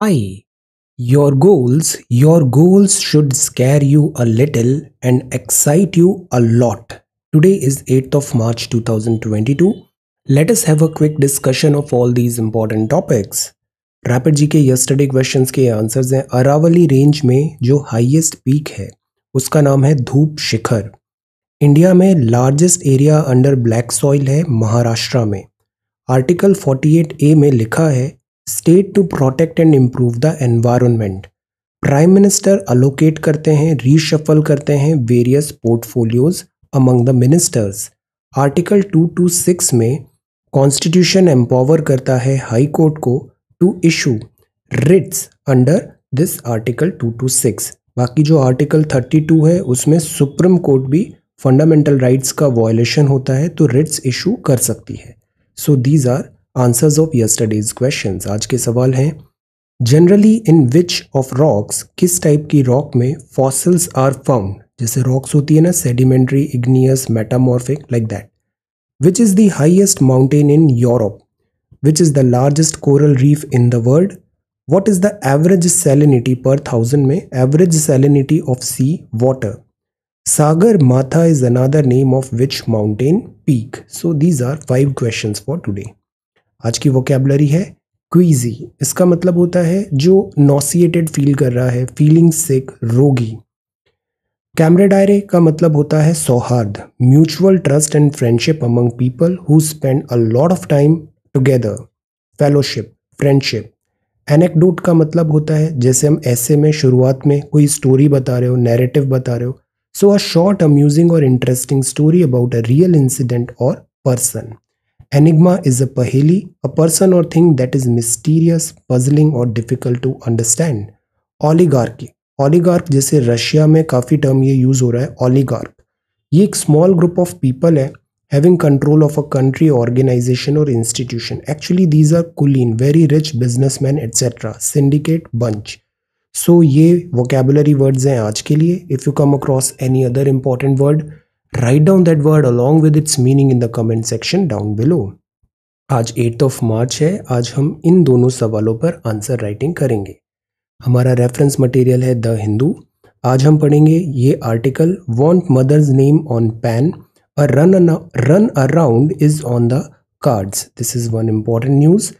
I. Your goals, your goals should scare you a little and excite you a lot. Today is 8th of March 2022. Let us have a quick discussion of all these important topics. Rapid G K yesterday questions के answers हैं Aravalli range में जो highest peak है उसका नाम है Dhup Shikhar India में largest area under black soil है महाराष्ट्र में आर्टिकल 48 ए में लिखा है state to protect and improve the environment prime minister allocate करते हैं रीशफल करते हैं various portfolios among the ministers article 226 में कॉन्स्टिट्यूशन एम्पावर करता है हाई कोर्ट को to issue writs under this article 226 बाकी जो आर्टिकल 32 है उसमें सुप्रीम कोर्ट भी फंडामेंटल राइट्स का वॉयलेशन होता है तो रिट्स इशू कर सकती है so these are answers of yesterday's question आज के सवाल हैं generally in which of rocks किस टाइप की रॉक में फॉसिल्स आर फाउंड जैसे रॉक्स होती है ना sedimentary igneous metamorphic like that which is the highest mountain in Europe which is the largest coral reef in the world what is the average salinity per thousand में average salinity of C water Sagarmatha is another name of which mountain peak so these are five question for today आज की vocabulary है क्वीजी इसका मतलब होता है जो नोसिएटेड feel कर रहा है फीलिंग सिक रोगी कैमरे डायरे का मतलब होता है सौहार्द mutual trust and friendship among people who spend a lot of time together fellowship friendship anecdote का मतलब होता है जैसे हम ऐसे में शुरुआत में कोई स्टोरी बता रहे हो नैरेटिव बता रहे हो सो अ शॉर्ट अम्यूजिंग और interesting story about a real incident और पर्सन एनिग्मा इज अ पहेली अ पर्सन और thing that is mysterious puzzling और डिफिकल्ट टू अंडरस्टैंड Oligarchy. ऑलीगार्क जैसे रशिया में काफ़ी टर्म ये यूज़ हो रहा है ऑलीगार्क ये एक स्मॉल ग्रुप ऑफ पीपल है having control of a country organization और इंस्टीट्यूशन एक्चुअली दीज आर कुलीन very rich business man etcetera syndicate bunch so ये वोकेबुलरी वर्ड्स हैं आज के लिए if you come across any other important word write down that word along with its meaning in the comment section down below आज eight of March है आज हम इन दोनों सवालों पर आंसर राइटिंग करेंगे हमारा रेफरेंस मटेरियल है द हिंदू आज हम पढ़ेंगे ये article want mother's name on PAN a run run around is on the cards this is one important news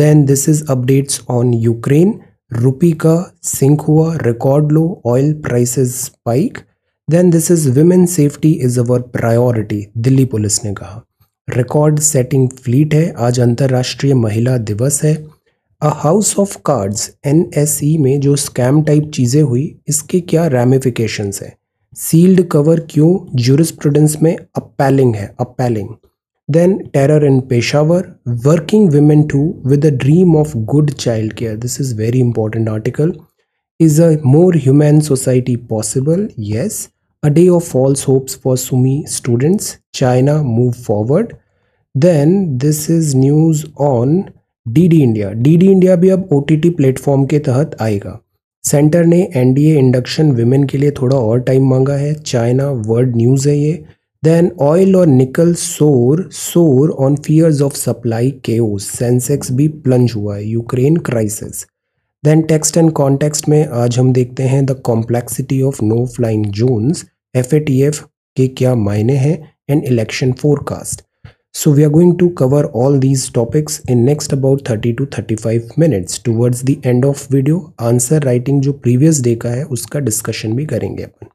then this is updates on Ukraine rupee का sink हुआ record low oil prices spike then this is women safety is our priority Delhi police ने कहा record setting fleet है आज अंतर्राष्ट्रीय महिला दिवस है a house of cards N में जो स्कैम टाइप चीज़ें हुई इसके क्या रेमिफिकेशंस हैं सील्ड कवर क्यों जूरिस्प्रूडेंस में अपेलिंग है appealing then terror in Peshawar working women too with a dream of good child care this is very important article is a more human society possible yes day of false hopes for Sumy students China move move forward. This is news on DD D DD India D India भी अब O T T platform के तहत आएगा centre ने N D A induction women के लिए थोड़ा और टाइम मांगा है चाइना वर्ल्ड न्यूज़ है ये देन ऑयल और nickel soar soar on fears of supply के सेंसेक्स भी प्लंज हुआ है Ukraine crisis then text and context में आज हम देखते हैं the complexity of no flying zones FATF के क्या मायने हैं and election forecast so we are going to cover all these topics in next about thirty two thirty five minutes towards the end of video answer writing जो previous day का है उसका discussion भी करेंगे अपन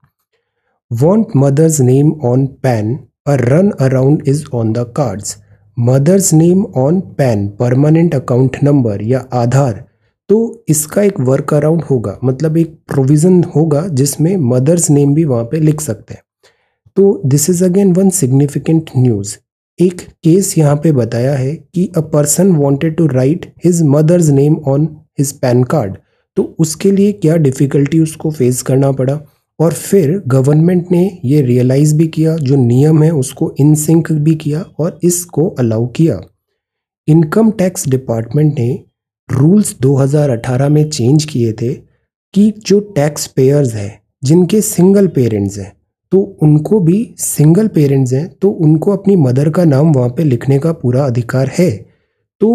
want mother's name on PAN a run around is on the cards mother's name on PAN permanent account number या आधार तो इसका एक वर्क अराउंड होगा मतलब एक प्रोविज़न होगा जिसमें मदर्स नेम भी वहाँ पे लिख सकते हैं तो this is again one significant news एक केस यहाँ पे बताया है कि a person wanted to write his mother's name on his PAN card तो उसके लिए क्या डिफ़िकल्टी उसको फेस करना पड़ा और फिर गवर्नमेंट ने ये रियलाइज़ भी किया जो नियम है उसको इन सिंक भी किया और इसको अलाउ किया इनकम टैक्स डिपार्टमेंट ने रूल्स 2018 में चेंज किए थे कि जो टैक्स पेयर्स हैं जिनके सिंगल पेरेंट्स हैं तो उनको भी सिंगल पेरेंट्स हैं तो उनको अपनी मदर का नाम वहाँ पे लिखने का पूरा अधिकार है तो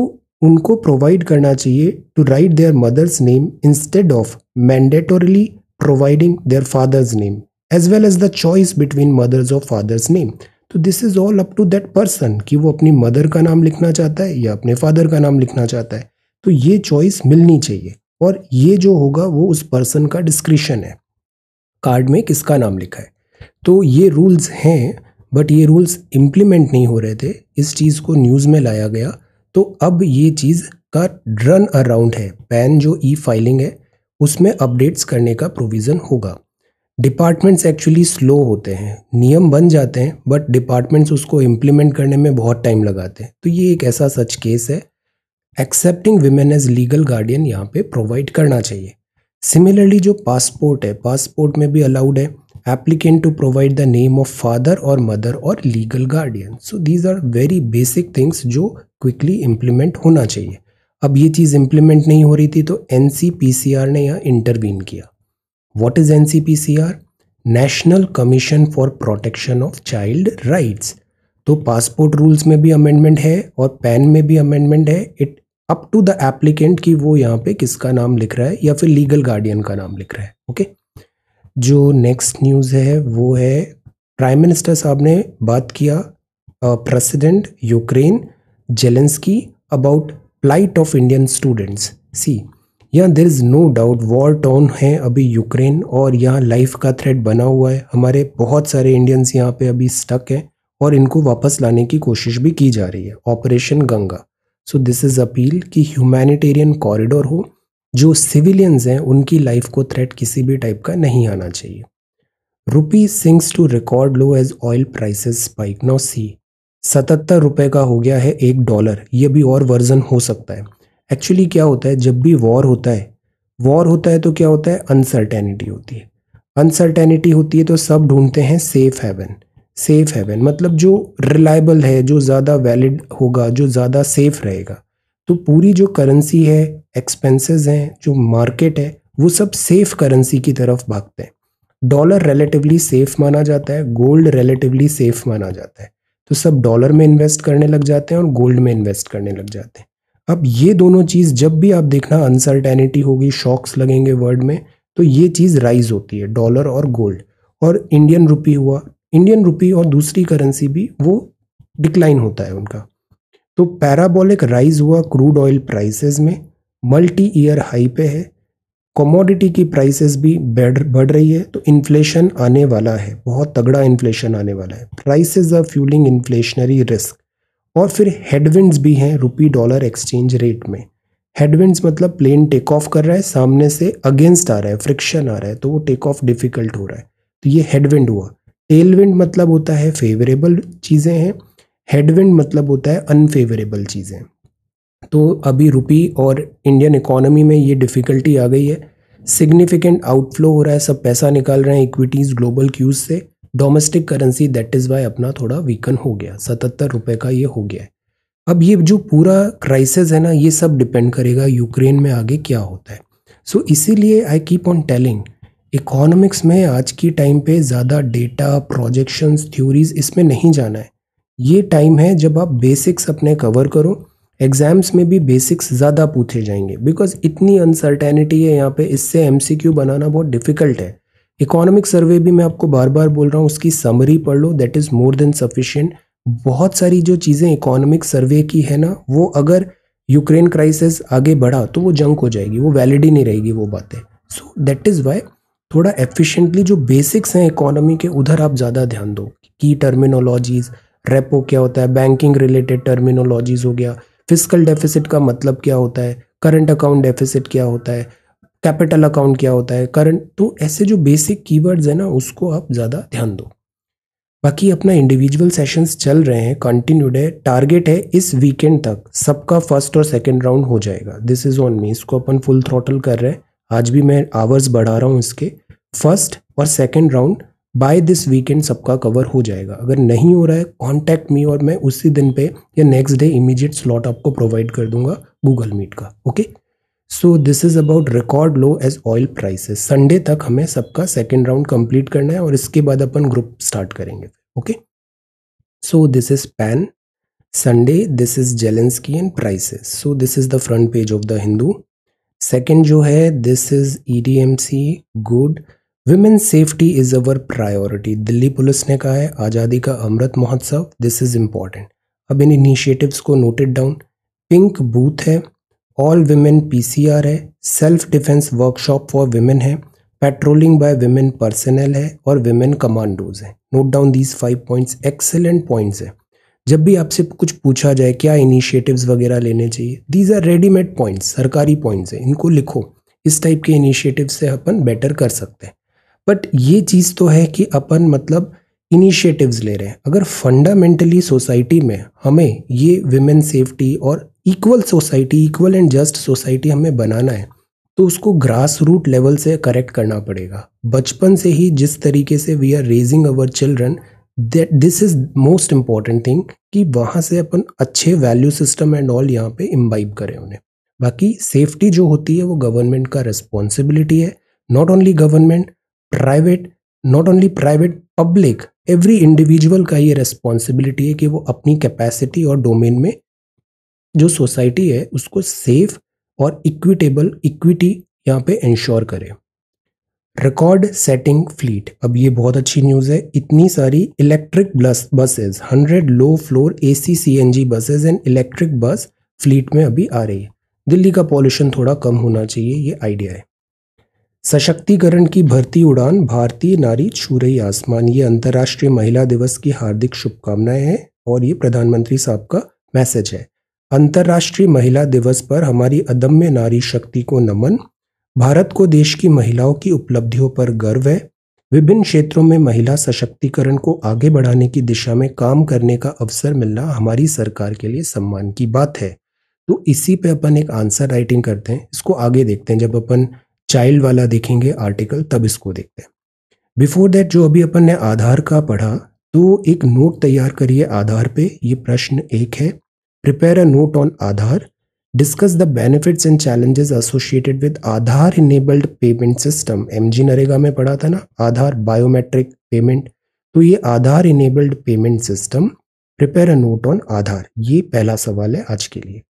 उनको प्रोवाइड करना चाहिए to write their mother's name instead of mandatorily providing their father's name as well as the choice between mother's और फादर्स नेम तो this is all up to that person कि वो अपनी मदर का नाम लिखना चाहता है या अपने फादर का नाम लिखना चाहता है तो ये चॉइस मिलनी चाहिए और ये जो होगा वो उस पर्सन का डिस्क्रिशन है कार्ड में किसका नाम लिखा है तो ये रूल्स हैं बट ये रूल्स इम्प्लीमेंट नहीं हो रहे थे इस चीज़ को न्यूज़ में लाया गया तो अब ये चीज़ का रन अराउंड है पैन जो ई फाइलिंग है उसमें अपडेट्स करने का प्रोविज़न होगा डिपार्टमेंट्स एक्चुअली स्लो होते हैं नियम बन जाते हैं बट डिपार्टमेंट्स उसको इम्प्लीमेंट करने में बहुत टाइम लगाते हैं तो ये एक ऐसा सच केस है accepting women as legal guardian यहाँ पे प्रोवाइड करना चाहिए सिमिलरली जो पासपोर्ट है पासपोर्ट में भी अलाउड है applicant to provide the name of father और मदर और legal guardian so these are very basic things जो क्विकली इम्प्लीमेंट होना चाहिए अब ये चीज़ इम्प्लीमेंट नहीं हो रही थी तो एन ने यहाँ इंटरवीन किया what is an national commission for protection of child rights तो पासपोर्ट रूल्स में भी अमेंडमेंट है और पैन में भी अमेंडमेंट है it up to the applicant कि वो यहाँ पे किसका नाम लिख रहा है या फिर लीगल गार्डियन का नाम लिख रहा है ओके जो नेक्स्ट न्यूज़ है वो है प्राइम मिनिस्टर साहब ने बात किया president Ukraine Zelensky about plight of Indian students see यहाँ there is no doubt war town है अभी यूक्रेन और यहाँ लाइफ का थ्रेड बना हुआ है हमारे बहुत सारे इंडियंस यहाँ पे अभी स्टक हैं और इनको वापस लाने की कोशिश भी की जा रही है operation Ganga so this is appeal कि ह्यूमैनिटेरियन कॉरिडोर हो जो सिविलियंस हैं उनकी लाइफ को थ्रेट किसी भी टाइप का नहीं आना चाहिए rupee sinks to record low as oil prices spike now see सतहत्तर रुपये का हो गया है एक डॉलर ये भी और वर्जन हो सकता है एक्चुअली क्या होता है जब भी वॉर होता है वॉर होता है तो क्या होता है अनसर्टेनिटी होती है अनसर्टेनिटी होती है तो सब ढूंढते हैं सेफ हेवन सेफ़ हैवन मतलब जो रिलायबल है जो ज़्यादा वैलिड होगा जो ज़्यादा सेफ़ रहेगा तो पूरी जो करेंसी है एक्सपेंसेस हैं जो मार्केट है वो सब सेफ़ करेंसी की तरफ भागते हैं डॉलर रिलेटिवली सेफ़ माना जाता है गोल्ड रिलेटिवली सेफ़ माना जाता है तो सब डॉलर में इन्वेस्ट करने लग जाते हैं और गोल्ड में इन्वेस्ट करने लग जाते हैं अब ये दोनों चीज़ जब भी आप देखना अनसर्टेनिटी होगी शॉक्स लगेंगे वर्ल्ड में तो ये चीज़ राइज होती है डॉलर और गोल्ड और इंडियन रुपी हुआ इंडियन रुपी और दूसरी करेंसी भी वो डिक्लाइन होता है उनका तो पैराबॉलिक राइज हुआ क्रूड ऑयल प्राइसेस में मल्टी ईयर हाई पे है कमोडिटी की प्राइसेस भी बढ़ बढ़ रही है तो इन्फ्लेशन आने वाला है बहुत तगड़ा इन्फ्लेशन आने वाला है prices are fuelling inflationary risk और फिर हेडविंड्स भी हैं रुपी डॉलर एक्सचेंज रेट में हेडविंड्स मतलब प्लेन टेक ऑफ कर रहा है सामने से अगेंस्ट आ रहा है फ्रिक्शन आ रहा है तो वो टेक ऑफ डिफिकल्ट हो रहा है तो ये हेडविंड हुआ टेलविंड मतलब होता है फेवरेबल चीज़ें हैं हेडविंड मतलब होता है अनफेवरेबल चीज़ें तो अभी रुपी और इंडियन इकोनॉमी में ये डिफ़िकल्टी आ गई है सिग्निफिकेंट आउटफ्लो हो रहा है सब पैसा निकाल रहे हैं इक्विटीज़ ग्लोबल क्यूज़ से domestic currency that is why अपना थोड़ा वीकन हो गया सतहत्तर रुपये का ये हो गया है अब ये जो पूरा क्राइसिस है ना ये सब डिपेंड करेगा यूक्रेन में आगे क्या होता है सो so, इसीलिए I keep on telling economics में आज की टाइम पे ज़्यादा डेटा प्रोजेक्शंस थ्योरीज इसमें नहीं जाना है ये टाइम है जब आप बेसिक्स अपने कवर करो एग्ज़ाम्स में भी बेसिक्स ज़्यादा पूछे जाएंगे बिकॉज इतनी अनसर्टेनिटी है यहाँ पे इससे एम बनाना बहुत डिफ़िकल्ट है इकोनॉमिक सर्वे भी मैं आपको बार बार बोल रहा हूँ उसकी समरी पढ़ लो that is more than sufficient बहुत सारी जो चीज़ें इकोनॉमिक सर्वे की है ना वो अगर यूक्रेन क्राइसिस आगे बढ़ा तो वो जंक हो जाएगी वो वैलिड ही नहीं रहेगी वो बातें सो दैट इज़ वाई थोड़ा एफिशिएंटली जो बेसिक्स हैं इकोनॉमी के उधर आप ज़्यादा ध्यान दो की टर्मिनोलॉजीज़ रेपो क्या होता है बैंकिंग रिलेटेड टर्मिनोलॉजीज़ हो गया फिजिकल डेफिसिट का मतलब क्या होता है करंट अकाउंट डेफिसिट क्या होता है कैपिटल अकाउंट क्या होता है करंट तो ऐसे जो बेसिक कीवर्ड्स हैं ना उसको आप ज़्यादा ध्यान दो बाकी अपना इंडिविजुअल सेशंस चल रहे हैं कंटिन्यूड है टारगेट है इस वीकेंड तक सबका फर्स्ट और सेकेंड राउंड हो जाएगा दिस इज़ ऑन मी इसको अपन फुल थ्रॉटल कर रहे हैं आज भी मैं आवर्स बढ़ा रहा हूँ इसके फर्स्ट और second round by this weekend सबका कवर हो जाएगा अगर नहीं हो रहा है कॉन्टैक्ट मी और मैं उसी दिन पे या नेक्स्ट डे इमीजिएट स्लॉट आपको प्रोवाइड कर दूंगा गूगल मीट का okay so this is about record low as oil prices Sunday तक हमें सबका सेकेंड राउंड कंप्लीट करना है और इसके बाद अपन ग्रुप स्टार्ट करेंगे okay so this is PAN Sunday this is Zelensky and prices so this is the front page of the Hindu second जो है this is EDMC good women safety is our priority Delhi police ने कहा है आज़ादी का अमृत महोत्सव this is important अब इन इनिशिएटिव्स को नोटेड डाउन पिंक बूथ है ऑल विमेन पीसीआर है self defence workshop for women है पेट्रोलिंग बाय विमेन पर्सनल है और विमेन कमांडोज है note down these five points excellent points है जब भी आपसे कुछ पूछा जाए क्या इनिशिएटिव्स वगैरह लेने चाहिए दीज आर रेडीमेड पॉइंट्स सरकारी पॉइंट्स हैं इनको लिखो इस टाइप के इनिशिएटिव से अपन बेटर कर सकते हैं बट ये चीज़ तो है कि अपन मतलब इनिशिएटिव्स ले रहे हैं अगर फंडामेंटली सोसाइटी में हमें ये विमेन सेफ्टी और equal society equal and just society हमें बनाना है तो उसको ग्रास रूट लेवल से करेक्ट करना पड़ेगा बचपन से ही जिस तरीके से we are raising our children that this is most important thing कि वहाँ से अपन अच्छे वैल्यू सिस्टम एंड ऑल यहाँ पे इम्बाइब करें उन्हें बाकी सेफ्टी जो होती है वो गवर्नमेंट का रिस्पॉन्सिबिलिटी है not only government private not only private public every individual का ये रिस्पॉन्सिबिलिटी है कि वो अपनी कैपेसिटी और डोमेन में जो सोसाइटी है उसको सेफ और इक्विटेबल इक्विटी यहाँ पे इंश्योर करें रिकॉर्ड सेटिंग फ्लीट अब ये बहुत अच्छी न्यूज़ है इतनी सारी electric bus buses hundred low floor N G buses and electric bus fleet में अभी आ रही है दिल्ली का पॉल्यूशन थोड़ा कम होना चाहिए ये आइडिया है सशक्तिकरण की भर्ती उड़ान भारतीय नारी छू रही आसमान ये अंतर्राष्ट्रीय महिला दिवस की हार्दिक शुभकामनाएं हैं और ये प्रधानमंत्री साहब का मैसेज है अंतर्राष्ट्रीय महिला दिवस पर हमारी अदम्य नारी शक्ति को नमन भारत को देश की महिलाओं की उपलब्धियों पर गर्व है विभिन्न क्षेत्रों में महिला सशक्तिकरण को आगे बढ़ाने की दिशा में काम करने का अवसर मिलना हमारी सरकार के लिए सम्मान की बात है तो इसी पे अपन एक आंसर राइटिंग करते हैं इसको आगे देखते हैं जब अपन चाइल्ड वाला देखेंगे आर्टिकल तब इसको देखते हैं बिफोर दैट जो अभी अपन ने आधार का पढ़ा तो एक नोट तैयार करिए आधार पे ये प्रश्न एक है prepare a note on Aadhaar the benefits and challenges associated with Aadhaar enabled payment system M G NREGA में पढ़ा था ना आधार बायोमेट्रिक पेमेंट तो ये Aadhaar enabled payment system prepare a note on Aadhaar ये पहला सवाल है आज के लिए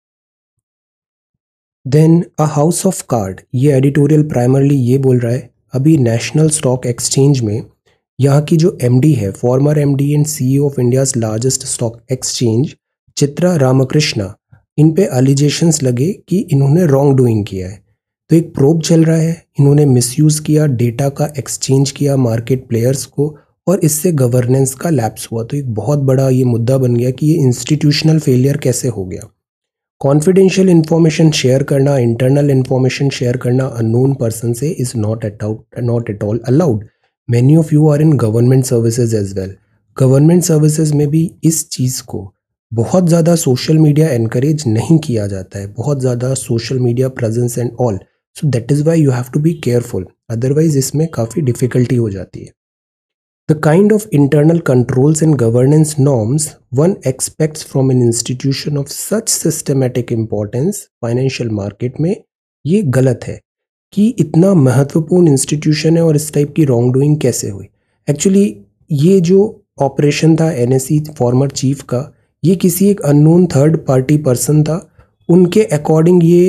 then a house of card ये एडिटोरियल प्राइमरली ये बोल रहा है अभी नेशनल स्टॉक एक्सचेंज में यहाँ की जो एम डी है former M and C of India's largest stock exchange Chitra Ramkrishna इन पे एलिजेशंस लगे कि इन्होंने रॉन्ग डूइंग किया है तो एक प्रोब चल रहा है इन्होंने मिसयूज़ किया डेटा का एक्सचेंज किया मार्केट प्लेयर्स को और इससे गवर्नेंस का लैप्स हुआ तो एक बहुत बड़ा ये मुद्दा बन गया कि ये इंस्टीट्यूशनल फेलियर कैसे हो गया कॉन्फिडेंशियल इन्फॉर्मेशन शेयर करना इंटरनल इन्फॉर्मेशन शेयर करना अनोन पर्सन से is not at not at all allowed many of you are in government services as well government services में भी इस चीज़ को बहुत ज़्यादा सोशल मीडिया इनक्रेज नहीं किया जाता है बहुत ज़्यादा social media presence and all so that is why you have to be careful otherwise इसमें काफ़ी डिफ़िकल्टी हो जाती है the kind of internal controls and governance norms one expects from an institution of such systematic importance financial market में ये गलत है कि इतना महत्वपूर्ण इंस्टीट्यूशन है और इस टाइप की रॉन्ग डूइंग कैसे हुई एक्चुअली ये जो ऑपरेशन था एन फॉर्मर चीफ का ये किसी एक अननोन थर्ड पार्टी पर्सन था उनके अकॉर्डिंग ये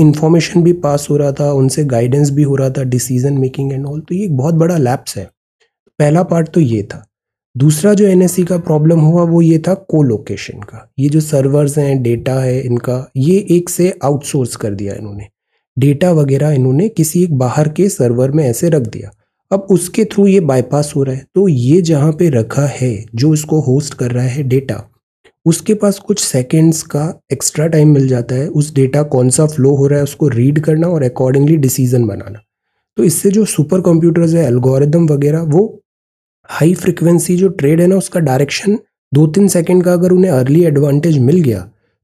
इन्फॉर्मेशन भी पास हो रहा था उनसे गाइडेंस भी हो रहा था डिसीजन मेकिंग एंड ऑल तो ये एक बहुत बड़ा लैप्स है पहला पार्ट तो ये था दूसरा जो एन e का प्रॉब्लम हुआ वो ये था को लोकेशन का ये जो सर्वर्स हैं डेटा है इनका ये एक से आउटसोर्स कर दिया इन्होंने डेटा वगैरह इन्होंने किसी एक बाहर के सर्वर में ऐसे रख दिया अब उसके थ्रू ये बाईपास हो रहा है तो ये जहाँ पे रखा है जो इसको होस्ट कर रहा है डेटा उसके पास कुछ सेकेंड्स का एक्स्ट्रा टाइम मिल जाता है उस डेटा कौन सा फ्लो हो रहा है उसको रीड करना और अकॉर्डिंगली डिसीजन बनाना तो इससे जो सुपर कंप्यूटर्स है एल्गोरिदम वगैरह वो हाई फ्रिक्वेंसी जो ट्रेड है ना उसका डायरेक्शन दो तीन सेकेंड का अगर उन्हें अर्ली एडवांटेज मिल गया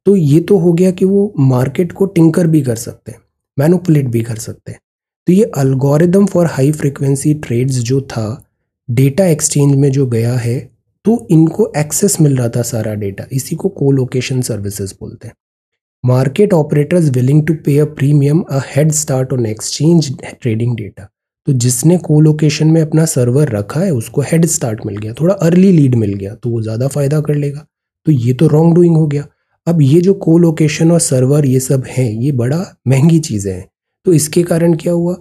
तो ये तो हो गया कि वो मार्केट को टिंकर भी कर सकते हैं मैनुपुलेट भी कर सकते हैं तो ये algorithm for high frequency trades जो था डेटा एक्सचेंज में जो गया है तो इनको एक्सेस मिल रहा था सारा डेटा इसी को को लोकेशन सर्विसेज बोलते हैं market operators willing to pay a premium a head start on exchange trading data तो जिसने को लोकेशन में अपना सर्वर रखा है उसको हेड स्टार्ट मिल गया थोड़ा अर्ली लीड मिल गया तो वो ज़्यादा फ़ायदा कर लेगा तो ये तो रॉन्ग डूइंग हो गया अब ये जो को लोकेशन और सर्वर ये सब हैं ये बड़ा महंगी चीज़ें हैं तो इसके कारण क्या हुआ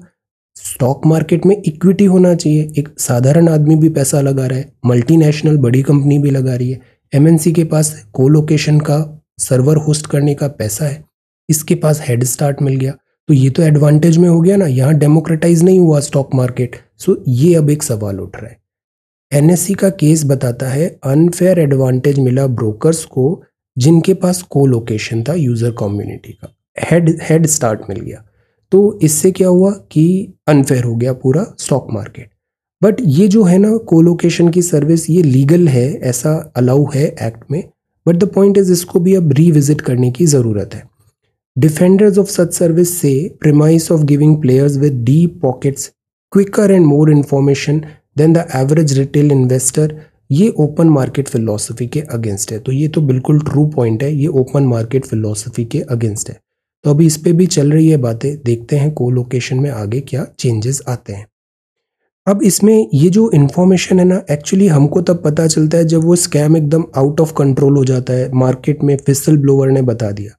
स्टॉक मार्केट में इक्विटी होना चाहिए एक साधारण आदमी भी पैसा लगा रहा है मल्टीनेशनल बड़ी कंपनी भी लगा रही है एमएनसी के पास कोलोकेशन का सर्वर होस्ट करने का पैसा है इसके पास हेड स्टार्ट मिल गया तो ये तो एडवांटेज में हो गया ना यहाँ डेमोक्रेटाइज नहीं हुआ स्टॉक मार्केट सो ये अब एक सवाल उठ रहा है एनएससी का केस बताता है अनफेयर एडवांटेज मिला ब्रोकर्स को जिनके पास कोलोकेशन था यूज़र कम्युनिटी का हेड हेड स्टार्ट मिल गया तो इससे क्या हुआ कि अनफेयर हो गया पूरा स्टॉक मार्केट बट ये जो है ना कोलोकेशन की सर्विस ये लीगल है ऐसा अलाउ है एक्ट में बट द पॉइंट इज इसको भी अब रीविजिट करने की ज़रूरत है डिफेंडर्स ऑफ सच सर्विस से premise of giving players with deep pockets quicker and more information than the average retail investor ये ओपन मार्केट फिलोसफी के अगेंस्ट है तो ये तो बिल्कुल ट्रू पॉइंट है ये ओपन मार्केट फिलोसफी के अगेंस्ट है तो अभी इस पर भी चल रही है बातें देखते हैं को लोकेशन में आगे क्या चेंजेस आते हैं अब इसमें ये जो इन्फॉर्मेशन है ना एक्चुअली हमको तब पता चलता है जब वो स्कैम एकदम आउट ऑफ कंट्रोल हो जाता है मार्केट में फिसल ब्लोअर ने बता दिया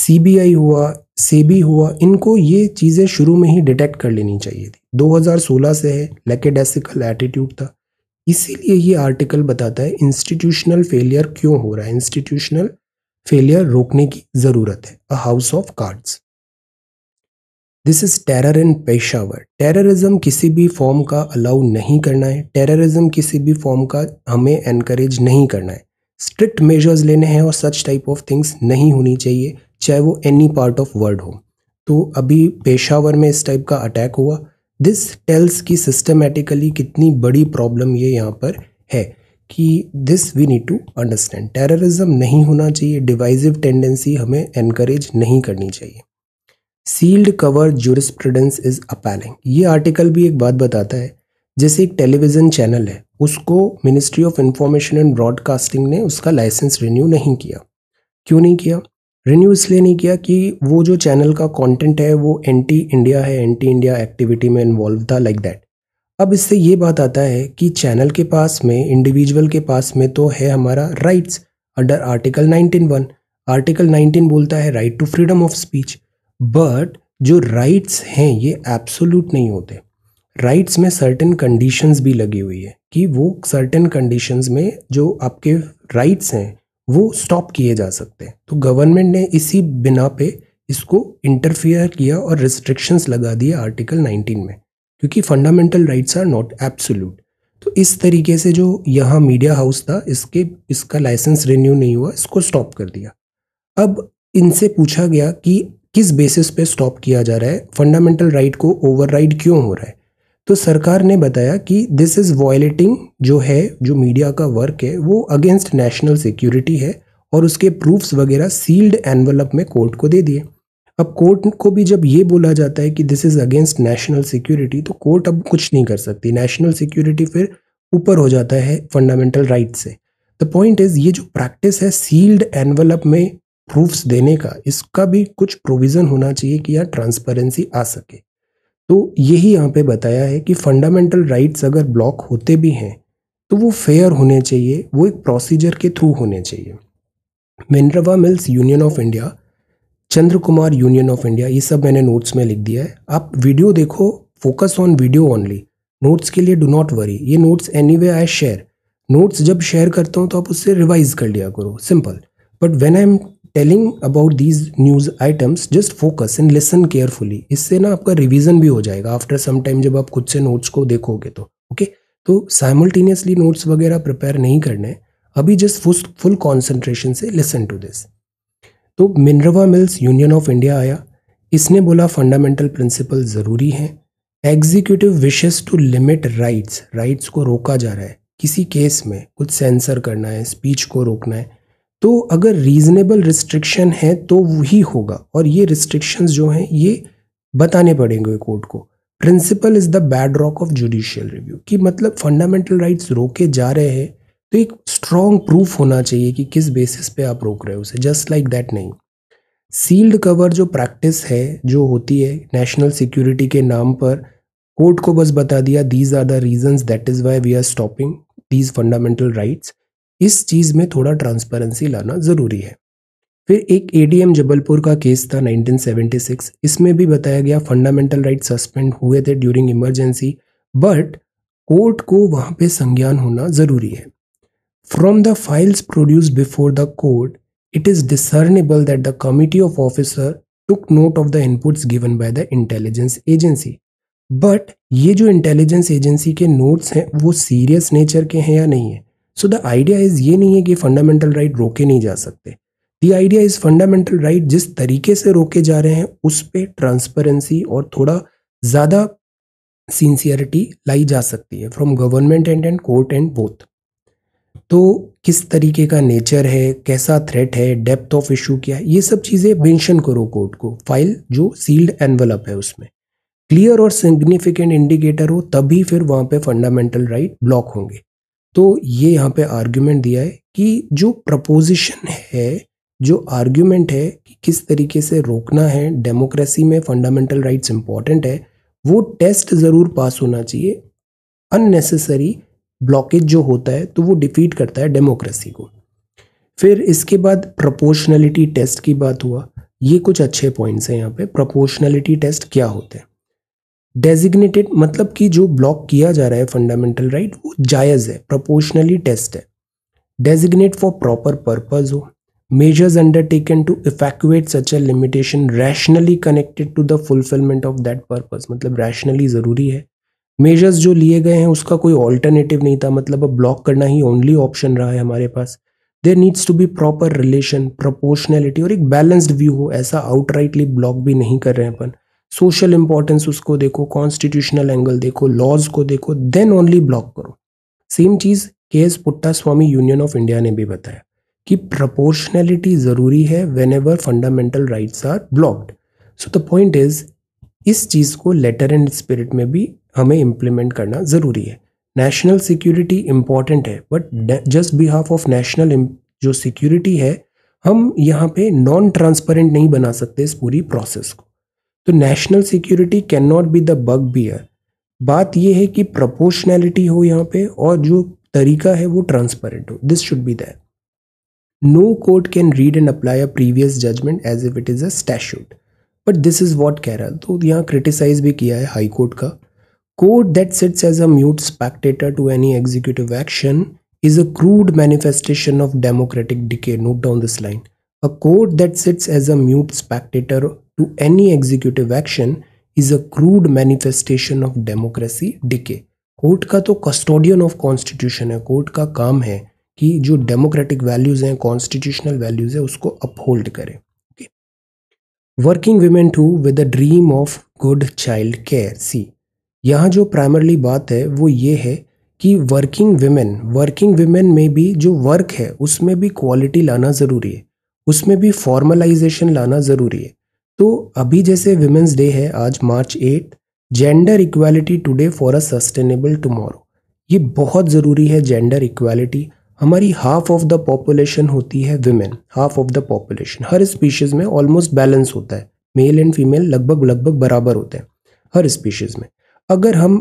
सीबीआई हुआ सेबी हुआ इनको ये चीज़ें शुरू में ही डिटेक्ट कर लेनी चाहिए थी 2016 से है लेकेडेसिकल एटीट्यूड था इसीलिए ये आर्टिकल बताता है इंस्टीट्यूशनल फेलियर क्यों हो रहा है इंस्टीट्यूशनल फेलियर रोकने की जरूरत है a house of cards this is terror in Peshawar terrorism किसी भी फॉर्म का अलाउ नहीं करना है टेररिज्म किसी भी फॉर्म का हमें एनकरेज नहीं करना है स्ट्रिक्ट मेजर्स लेने हैं और सच टाइप ऑफ थिंग्स नहीं होनी चाहिए चाहे वो एनी पार्ट ऑफ वर्ल्ड हो तो अभी पेशावर में इस टाइप का अटैक हुआ दिस टेल्स की सिस्टमेटिकली कितनी बड़ी प्रॉब्लम ये यहाँ पर है कि this we need to understand terrorism नहीं होना चाहिए डिवाइजिव टेंडेंसी हमें एनकरेज नहीं करनी चाहिए sealed cover jurisprudence is appalling ये आर्टिकल भी एक बात बताता है जैसे एक टेलीविज़न चैनल है उसको ministry of information and broadcasting ने उसका लाइसेंस रिन्यू नहीं किया क्यों नहीं किया रिन्यू इसलिए नहीं किया कि वो जो चैनल का कंटेंट है वो एंटी इंडिया है एंटी इंडिया एक्टिविटी में इन्वॉल्व था लाइक दैट अब इससे ये बात आता है कि चैनल के पास में इंडिविजुअल के पास में तो है हमारा rights under article nineteen one article nineteen बोलता है right to freedom of speech but जो राइट्स हैं ये एब्सोल्यूट नहीं होते राइट्स में सर्टेन कंडीशंस भी लगी हुई है कि वो सर्टेन कंडीशंस में जो आपके राइट्स हैं वो स्टॉप किए जा सकते हैं तो गवर्नमेंट ने इसी बिना पे इसको इंटरफियर किया और रिस्ट्रिक्शंस लगा दिए आर्टिकल 19 में क्योंकि fundamental rights are not absolute तो इस तरीके से जो यहाँ मीडिया हाउस था इसके इसका लाइसेंस रिन्यू नहीं हुआ इसको स्टॉप कर दिया अब इनसे पूछा गया कि किस बेसिस पे स्टॉप किया जा रहा है फंडामेंटल राइट को ओवरराइड क्यों हो रहा है तो सरकार ने बताया कि दिस इज़ वॉयलेटिंग जो है जो मीडिया का वर्क है वो अगेंस्ट नेशनल सिक्योरिटी है और उसके प्रूफ्स वगैरह सील्ड एनवलप में कोर्ट को दे दिए अब कोर्ट को भी जब ये बोला जाता है कि this is against national security तो कोर्ट अब कुछ नहीं कर सकती नेशनल सिक्योरिटी फिर ऊपर हो जाता है फंडामेंटल राइट से द पॉइंट इज़ ये जो प्रैक्टिस है सील्ड एनवलप में प्रूफ्स देने का इसका भी कुछ प्रोविज़न होना चाहिए कि यार ट्रांसपेरेंसी आ सके तो यही यहाँ पे बताया है कि फंडामेंटल राइट्स अगर ब्लॉक होते भी हैं तो वो फेयर होने चाहिए वो एक प्रोसीजर के थ्रू होने चाहिए Minerva Mills Union of India Chandra Kumar Union of India ये सब मैंने नोट्स में लिख दिया है आप वीडियो देखो focus on video only notes के लिए डो नॉट वरी ये notes anyway I share notes जब शेयर करता हूँ तो आप उससे रिवाइज कर लिया करो simple but when I am telling about these news items just focus and listen carefully इससे ना आपका रिविजन भी हो जाएगा आफ्टर सम टाइम जब आप खुद से नोट्स को देखोगे तो ओके okay? तो साइमल्टेनियसली नोट्स वगैरह प्रिपेयर नहीं करने अभी जस्ट फुल कॉन्सेंट्रेशन से लिसन टू दिस तो Minerva Mills Union of India आया इसने बोला फंडामेंटल प्रिंसिपल ज़रूरी हैं executive wishes to limit rights rights को रोका जा रहा है किसी केस में कुछ सेंसर करना है स्पीच को रोकना है तो अगर रीजनेबल रिस्ट्रिक्शन है तो वही होगा और ये रिस्ट्रिक्शंस जो हैं ये बताने पड़ेंगे कोर्ट को principle is the bedrock of judicial review कि मतलब फंडामेंटल राइट्स रोके जा रहे हैं तो एक स्ट्रॉन्ग प्रूफ होना चाहिए कि किस बेसिस पे आप रोक रहे हो उसे जस्ट लाइक दैट नहीं सील्ड कवर जो प्रैक्टिस है जो होती है नेशनल सिक्योरिटी के नाम पर कोर्ट को बस बता दिया these are the reasons that is why we are stopping these fundamental rights इस चीज़ में थोड़ा ट्रांसपेरेंसी लाना ज़रूरी है फिर एक एडीएम जबलपुर का केस था 1976 इसमें भी बताया गया फंडामेंटल राइट सस्पेंड हुए थे ड्यूरिंग इमरजेंसी बट कोर्ट को वहाँ पे संज्ञान होना ज़रूरी है From the files produced before the court, it is discernible that the committee of officer took note of the inputs given by the intelligence agency. but ये जो intelligence agency के notes हैं वो serious nature के हैं या नहीं है so the idea is ये नहीं है कि fundamental right रोके नहीं जा सकते The idea is fundamental right जिस तरीके से रोके जा रहे हैं उस पर ट्रांसपेरेंसी और थोड़ा ज़्यादा सिंसियरिटी लाई जा सकती है from government and and court and both तो किस तरीके का नेचर है कैसा थ्रेट है डेप्थ ऑफ इशू क्या है ये सब चीज़ें मेंशन करो कोर्ट को फाइल जो सील्ड एनवलप है उसमें क्लियर और सिग्निफिकेंट इंडिकेटर हो तभी फिर वहाँ पे फंडामेंटल राइट ब्लॉक होंगे तो ये यहाँ पे आर्ग्यूमेंट दिया है कि जो प्रपोजिशन है जो आर्ग्यूमेंट है कि किस तरीके से रोकना है डेमोक्रेसी में फंडामेंटल राइट्स इंपॉर्टेंट है वो टेस्ट ज़रूर पास होना चाहिए अननेसेसरी ब्लॉकेज जो होता है तो वो डिफीट करता है डेमोक्रेसी को फिर इसके बाद प्रोपोर्शनलिटी टेस्ट की बात हुआ ये कुछ अच्छे पॉइंट्स हैं यहाँ पे प्रोपोर्शनलिटी टेस्ट क्या होते हैं डेजिग्नेटेड मतलब कि जो ब्लॉक किया जा रहा है फंडामेंटल राइट वो जायज़ है प्रोपोर्शनली टेस्ट है डेजिग्नेट फॉर प्रॉपर पर्पज हो undertaken to effect such a limitation rationally connected to the fulfilment of that purpose मतलब रैशनली ज़रूरी है मेजर्स जो लिए गए हैं उसका कोई ऑल्टरनेटिव नहीं था मतलब अब ब्लॉक करना ही ओनली ऑप्शन रहा है हमारे पास there needs to be proper relation proportionality और एक बैलेंस्ड व्यू हो ऐसा आउटराइटली ब्लॉक भी नहीं कर रहे हैं अपन सोशल इंपॉर्टेंस उसको देखो कॉन्स्टिट्यूशनल एंगल देखो लॉज को देखो देन ओनली ब्लॉक करो सेम चीज़ K S Puttaswamy Union of India ने भी बताया कि प्रपोर्शनैलिटी ज़रूरी है whenever fundamental rights are blocked so the point is इस चीज़ को लेटर एंड स्पिरिट में भी हमें इम्प्लीमेंट करना ज़रूरी है नेशनल सिक्योरिटी इम्पॉर्टेंट है but just behalf of national जो सिक्योरिटी है हम यहाँ पे नॉन ट्रांसपेरेंट नहीं बना सकते इस पूरी प्रोसेस को तो national security can not be the bugbear बात यह है कि प्रपोर्शनैलिटी हो यहाँ पे और जो तरीका है वो ट्रांसपेरेंट हो this should be that no court can read and apply a previous judgment as if it is a statute but this is what कह रहा है तो यहाँ क्रिटिसाइज भी किया है हाई कोर्ट का code that sits as a mute spectator to any executive action is a crude manifestation of democratic decay. Note down this line. A code that sits as a mute spectator to any executive action is a crude manifestation of democracy decay. Court का तो custodian of constitution है court का काम है कि जो democratic values हैं constitutional values है उसको अपहोल्ड करें working women too with a dream of good child care see यहाँ जो प्राइमरली बात है वो ये है कि वर्किंग वीमेन वर्किंग वीमेन में भी जो वर्क है उसमें भी क्वालिटी लाना ज़रूरी है उसमें भी फॉर्मलाइजेशन लाना ज़रूरी है तो अभी जैसे वीमेंस डे है आज March eight gender equality today for a sustainable tomorrow ये बहुत ज़रूरी है जेंडर इक्वालिटी हमारी हाफ ऑफ द पॉपुलेशन होती है women half of the population हर स्पीशीज़ में ऑलमोस्ट बैलेंस होता है मेल एंड फीमेल लगभग लगभग बराबर होते हैं हर स्पीशीज़ में अगर हम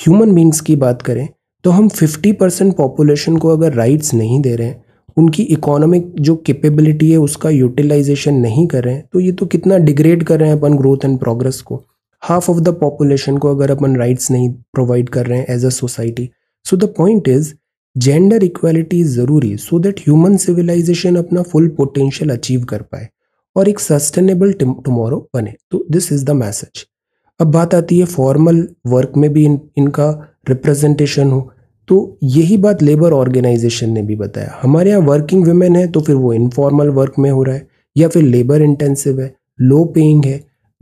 ह्यूमन बींग्स की बात करें तो हम 50 परसेंट पॉपुलेशन को अगर राइट्स नहीं दे रहे हैं उनकी इकोनॉमिक जो कैपेबिलिटी है उसका यूटिलाइजेशन नहीं कर रहे हैं तो ये तो कितना डिग्रेड कर रहे हैं अपन ग्रोथ एंड प्रोग्रेस को हाफ ऑफ द पॉपुलेशन को अगर अपन राइट्स नहीं प्रोवाइड कर रहे हैं as a society so the point is gender equality ज़रूरी सो दैट ह्यूमन सिविलाइजेशन अपना फुल पोटेंशियल अचीव कर पाए और एक सस्टेनेबल टुमारो बने तो दिस इज़ द मैसेज अब बात आती है फॉर्मल वर्क में भी इन इनका रिप्रेजेंटेशन हो तो यही बात लेबर ऑर्गेनाइजेशन ने भी बताया हमारे यहाँ वर्किंग वुमेन है तो फिर वो इनफॉर्मल वर्क में हो रहा है या फिर लेबर इंटेंसिव है लो पेइंग है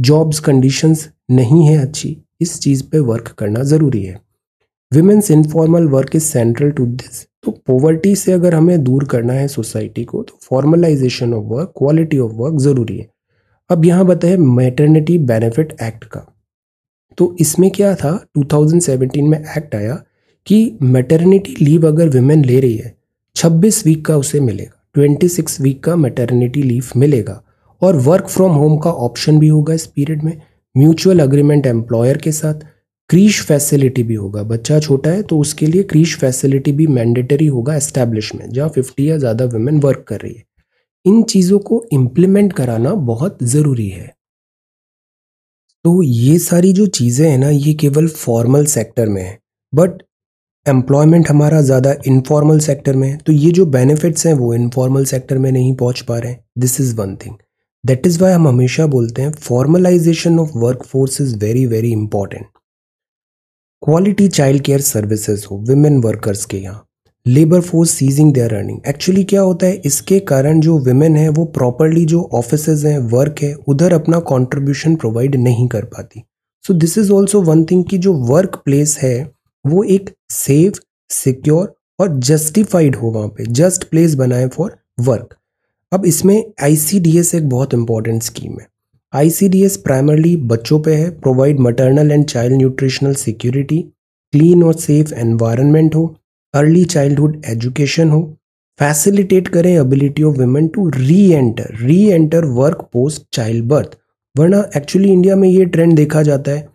जॉब्स कंडीशंस नहीं है अच्छी इस चीज़ पे वर्क करना ज़रूरी है women's informal work is central to this तो पोवर्टी से अगर हमें दूर करना है सोसाइटी को तो formalisation of work quality of work ज़रूरी है अब यहाँ बताए मैटर्निटी बेनिफिट एक्ट का तो इसमें क्या था 2017 में एक्ट आया कि मैटरनिटी लीव अगर वुमेन ले रही है 26 वीक का उसे मिलेगा 26 वीक का मैटरनिटी लीव मिलेगा और वर्क फ्रॉम होम का ऑप्शन भी होगा इस पीरियड में म्यूचुअल अग्रीमेंट एम्प्लॉयर के साथ क्रीश फैसिलिटी भी होगा बच्चा छोटा है तो उसके लिए क्रीश फैसिलिटी भी मैंडेटरी होगा एस्टैब्लिश में जहाँ फिफ्टी या ज़्यादा वेमेन वर्क कर रही है इन चीज़ों को इम्प्लीमेंट कराना बहुत ज़रूरी है तो ये सारी जो चीज़ें हैं ना ये केवल फॉर्मल सेक्टर में है बट एम्प्लॉयमेंट हमारा ज़्यादा इनफॉर्मल सेक्टर में है तो ये जो बेनिफिट्स हैं वो इनफॉर्मल सेक्टर में नहीं पहुंच पा रहे हैं this is one thing that is why हम हमेशा बोलते हैं formalisation of workforce is very very important quality child care services हो विमेन वर्कर्स के यहाँ labour force ceasing their earning actually क्या होता है इसके कारण जो वुमेन है वो प्रॉपरली जो ऑफिस हैं वर्क है उधर अपना कॉन्ट्रीब्यूशन प्रोवाइड नहीं कर पाती so this is also one thing कि जो वर्क प्लेस है वो एक सेफ सिक्योर और जस्टिफाइड हो वहाँ पे जस्ट प्लेस बनाए फॉर वर्क अब इसमें आई एक बहुत इंपॉर्टेंट स्कीम है आई प्राइमरली बच्चों पे है provide maternal and child nutritional security clean और सेफ एनवायरनमेंट हो अर्ली चाइल्डहुड एजुकेशन हो फैसिलिटेट करें ability of women to reenter reenter work post childbirth वरना एक्चुअली इंडिया में ये ट्रेंड देखा जाता है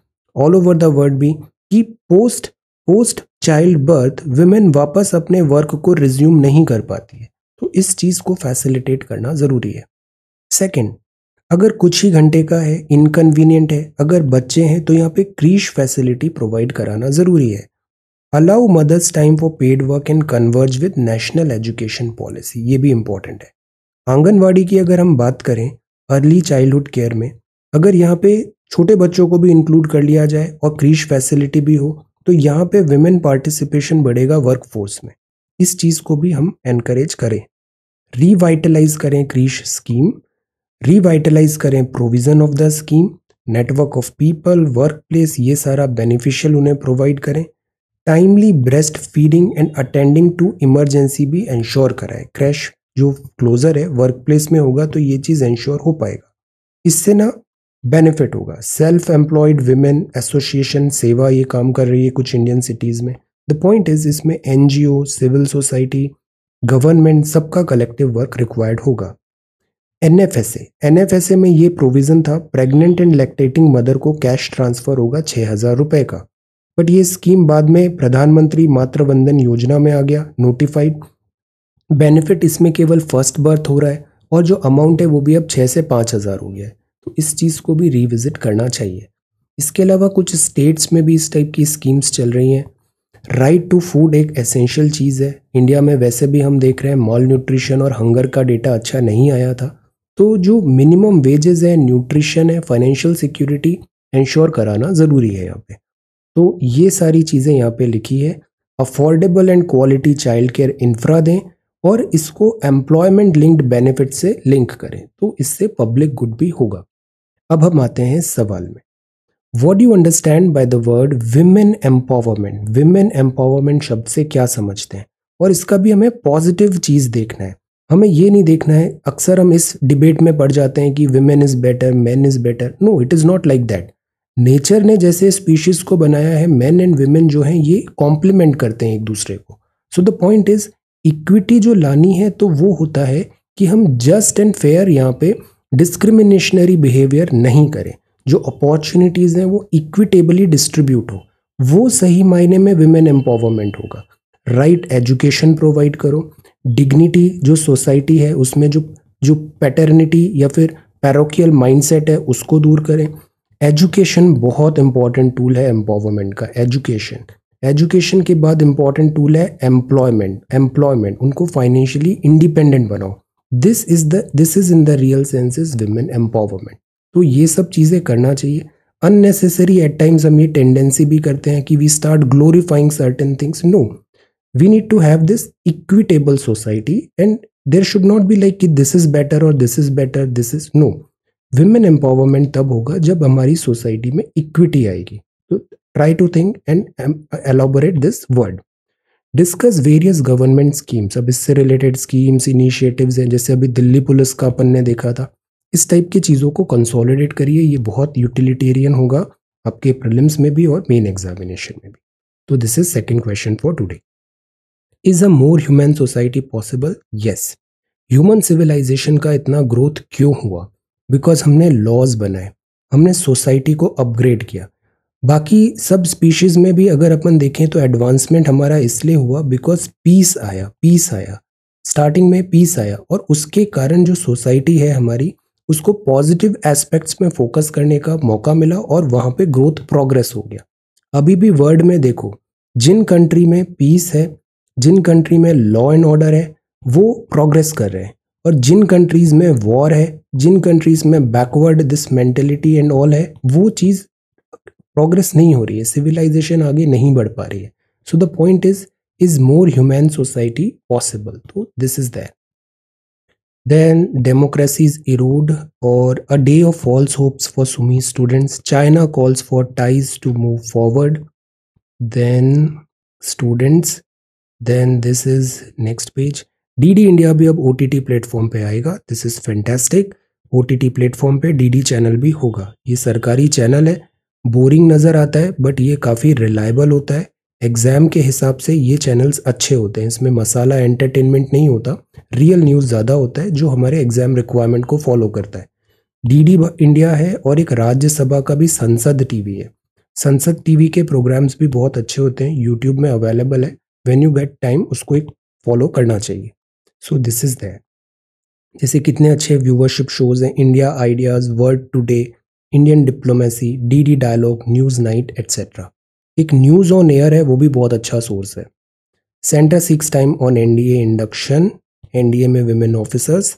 ऑल ओवर द वर्ल्ड भी कि post post childbirth women वापस अपने वर्क को रिज्यूम नहीं कर पाती है तो इस चीज़ को फैसिलिटेट करना ज़रूरी है सेकेंड अगर कुछ ही घंटे का है इनकन्वीनियंट है अगर बच्चे हैं तो यहाँ पे क्रीश फैसिलिटी प्रोवाइड कराना ज़रूरी है allow mothers time for paid work and converge with national education policy ये भी इम्पोर्टेंट है आंगनवाड़ी की अगर हम बात करें अर्ली चाइल्डहुड केयर में अगर यहाँ पे छोटे बच्चों को भी इंक्लूड कर लिया जाए और क्रीश फैसिलिटी भी हो तो यहाँ पे वेमेन पार्टिसिपेशन बढ़ेगा वर्क फोर्स में इस चीज़ को भी हम एनकरेज करें रिवाइटलाइज करें क्रीश स्कीम रिवाइटलाइज करें provision of the scheme network of people workplace ये सारा बेनिफिशियल उन्हें प्रोवाइड करें timely breastfeeding and attending to emergency भी इंश्योर कराए क्रैश जो क्लोजर है वर्क प्लेस में होगा तो ये चीज़ इंश्योर हो पाएगा इससे ना बेनिफिट होगा सेल्फ एम्प्लॉयड वुमेन एसोसिएशन सेवा ये काम कर रही है कुछ इंडियन सिटीज़ में द पॉइंट इज इसमें एन सिविल सोसाइटी गवर्नमेंट सबका कलेक्टिव वर्क रिक्वायर्ड होगा N F S A N F S में ये प्रोविज़न था प्रेग्नेंट एंड लैक्टेटिंग मदर को कैश ट्रांसफ़र होगा छः हज़ार रुपये का बट ये स्कीम बाद में प्रधानमंत्री मातृवंदन योजना में आ गया नोटिफाइड बेनिफिट इसमें केवल फर्स्ट बर्थ हो रहा है और जो अमाउंट है वो भी अब छः से पाँच हज़ार हो गया है तो इस चीज़ को भी रिविज़िट करना चाहिए इसके अलावा कुछ स्टेट्स में भी इस टाइप की स्कीम्स चल रही हैं राइट टू फूड एक एसेंशियल चीज़ है इंडिया में वैसे भी हम देख रहे हैं मॉल न्यूट्रिशन और हंगर का डेटा अच्छा नहीं आया था तो जो मिनिमम वेजेस है न्यूट्रिशन है फाइनेंशियल सिक्योरिटी इंश्योर कराना ज़रूरी है यहाँ पे तो ये सारी चीज़ें यहाँ पे लिखी है affordable and quality child care infra दें और इसको एम्प्लॉयमेंट लिंक्ड बेनिफिट से लिंक करें तो इससे पब्लिक गुड भी होगा अब हम आते हैं सवाल में what you understand by the word women empowerment women empowerment शब्द से क्या समझते हैं और इसका भी हमें पॉजिटिव चीज़ देखना है हमें ये नहीं देखना है अक्सर हम इस डिबेट में पड़ जाते हैं कि women is better man is better no it is not like that nature ने जैसे स्पीशीज को बनाया है मैन एंड वेमेन जो हैं ये कॉम्प्लीमेंट करते हैं एक दूसरे को so the point is equity जो लानी है तो वो होता है कि हम जस्ट एंड फेयर यहाँ पे डिस्क्रिमिनेशनरी बिहेवियर नहीं करें जो अपॉर्चुनिटीज़ हैं वो इक्विटेबली डिस्ट्रीब्यूट हो वो सही मायने में वुमेन एम्पावरमेंट होगा राइट एजुकेशन प्रोवाइड करो डिग्निटी जो सोसाइटी है उसमें जो जो पैटर्निटी या फिर पैरोकियल माइंडसेट है उसको दूर करें एजुकेशन बहुत इंपॉर्टेंट टूल है एम्पावरमेंट का एजुकेशन एजुकेशन के बाद इंपॉर्टेंट टूल है एम्प्लॉयमेंट एम्प्लॉयमेंट उनको फाइनेंशियली इंडिपेंडेंट बनाओ this is the this is in the real sense is women empowerment तो ये सब चीज़ें करना चाहिए अननेसेसरी एट टाइम्स हम ये टेंडेंसी भी करते हैं कि we start glorifying certain things no we need to have this equitable society and there should not be like कि दिस इज बेटर और this is better this is no women empowerment तब होगा जब हमारी सोसाइटी में equity आएगी तो try to think and elaborate this word discuss various government schemes अब इससे रिलेटेड स्कीम्स इनिशिएटिव्स हैं जैसे अभी दिल्ली पुलिस का अपन ने देखा था इस टाइप की चीज़ों को कंसोलिडेट करिए ये बहुत यूटिलिटेरियन होगा आपके प्रिलिम्स में भी और मेन एग्जामिनेशन में भी तो this is second question for today is a more human society possible yes human civilization का इतना ग्रोथ क्यों हुआ बिकॉज हमने लॉज बनाए हमने सोसाइटी को अपग्रेड किया बाकी सब स्पीशीज़ में भी अगर अपन देखें तो एडवांसमेंट हमारा इसलिए हुआ बिकॉज पीस आया पीस आया स्टार्टिंग में पीस आया और उसके कारण जो सोसाइटी है हमारी उसको पॉजिटिव एस्पेक्ट्स में फोकस करने का मौका मिला और वहाँ पे ग्रोथ प्रोग्रेस हो गया अभी भी वर्ल्ड में देखो जिन कंट्री में पीस है जिन कंट्री में लॉ एंड ऑर्डर है वो प्रोग्रेस कर रहे हैं और जिन कंट्रीज़ में वॉर है जिन कंट्रीज़ में backward this mentality and all है वो चीज़ प्रोग्रेस नहीं हो रही है सिविलाइजेशन आगे नहीं बढ़ पा रही है so the point is is more human society possible तो this is that Then democracies erode or a day of false hopes for Sumi students. China calls for ties to move forward. Then students. Then this is next page. D D India भी अब O T T platform पर आएगा this is fantastic O T T platform पर D D channel भी होगा ये सरकारी channel है बोरिंग नज़र आता है बट ये काफ़ी रिलायबल होता है एग्ज़ाम के हिसाब से ये चैनल्स अच्छे होते हैं इसमें मसाला एंटरटेनमेंट नहीं होता रियल न्यूज़ ज़्यादा होता है जो हमारे एग्ज़ाम रिक्वायरमेंट को फॉलो करता है डीडी इंडिया है और एक राज्यसभा का भी संसद टीवी है संसद टीवी के प्रोग्राम्स भी बहुत अच्छे होते हैं यूट्यूब में अवेलेबल है वेन यू गेट टाइम उसको एक फॉलो करना चाहिए सो दिस इज़ दैट जैसे कितने अच्छे व्यूवरशिप शोज़ हैं India ideas world today Indian diplomacy D D dialogue news night etcetera एक न्यूज़ ऑन एयर है वो भी बहुत अच्छा सोर्स है centre six time on N D A induction N D A में women officers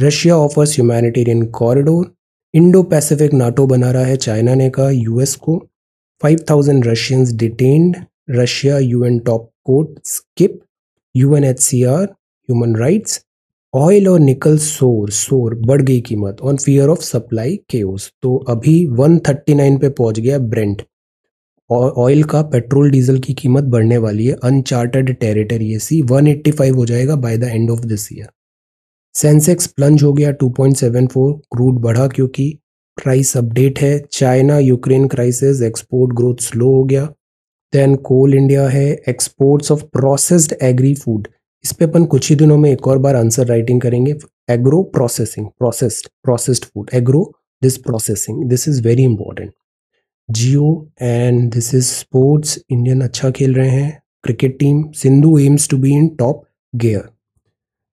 Russia offers humanitarian corridor Indo Pacific NATO बना रहा है चाइना ने कहा यूएस को five thousand Russians detained Russia UN top court skip UNHCR human rights oil और nickel soar soar बढ़ गई कीमत on fear of supply chaos तो अभी 139 पे पहुंच गया ब्रेंट ऑयल का पेट्रोल डीजल की कीमत बढ़ने वाली है अनचार्टर्ड टेरिटरी सी 185 हो जाएगा by the end of this year Sensex plunge हो गया 2.74 क्रूड बढ़ा क्योंकि प्राइस अपडेट है China Ukraine crisis export growth slow हो गया देन कोल इंडिया है exports of processed agri food इस पे अपन कुछ ही दिनों में एक और बार आंसर राइटिंग करेंगे agro processing processed processed food agro this processing this is very important geo and this is sports Indian अच्छा खेल रहे हैं cricket team Sindhu aims to be in top gear